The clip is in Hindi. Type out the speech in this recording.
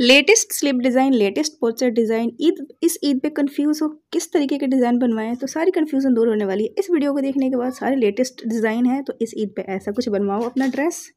latest slip design latest poster design Eid इस ईद पे कंफ्यूज हो किस तरीके के डिज़ाइन बनवाएं तो सारी कंफ्यूजन दूर होने वाली है इस वीडियो को देखने के बाद सारे लेटेस्ट डिज़ाइन है तो इस ईद पे ऐसा कुछ बनवाओ अपना ड्रेस